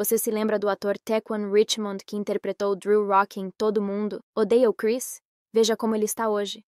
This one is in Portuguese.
Você se lembra do ator Taekwon Richmond que interpretou Drew Rock em Todo Mundo? Odeia o Chris? Veja como ele está hoje.